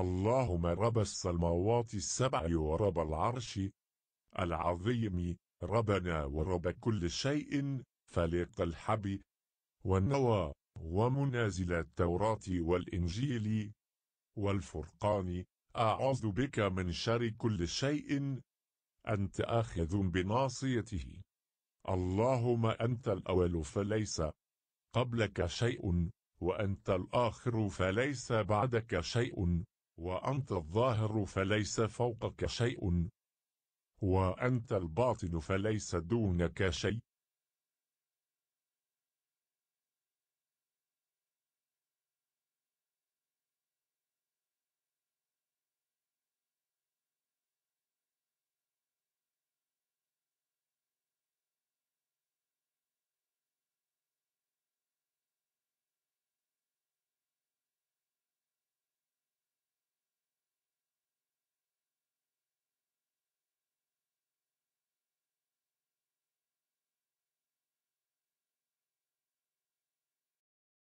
اللهم رب السماوات السبع ورب العرش العظيم ربنا ورب كل شيء فليق الحب والنوى ومنازل التوراة والإنجيل والفرقان أعوذ بك من شر كل شيء أنت آخذ بناصيته اللهم أنت الأول فليس قبلك شيء وأنت الآخر فليس بعدك شيء وأنت الظاهر فليس فوقك شيء وأنت الباطن فليس دونك شيء